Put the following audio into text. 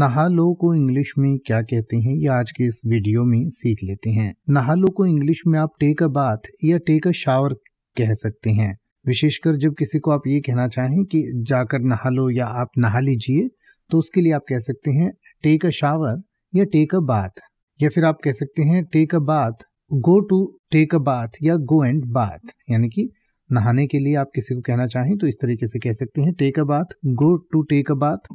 नहालो को इंग्लिश में क्या कहते हैं ये आज के इस वीडियो में सीख लेते हैं नहालो को इंग्लिश में आप टेक अ बाथ या टेक अ शावर कह सकते हैं विशेषकर जब किसी को आप ये कहना चाहें कि जाकर नहा लो या आप नहा लीजिए तो उसके लिए आप कह सकते हैं टेक अ शावर या टेक अ बाथ या फिर आप कह सकते हैं take a bath go to take a bath या गो एंड बाथ यानी कि नहाने के लिए आप किसी को कहना चाहें तो इस तरीके से कह सकते हैं take a bath go to take a bath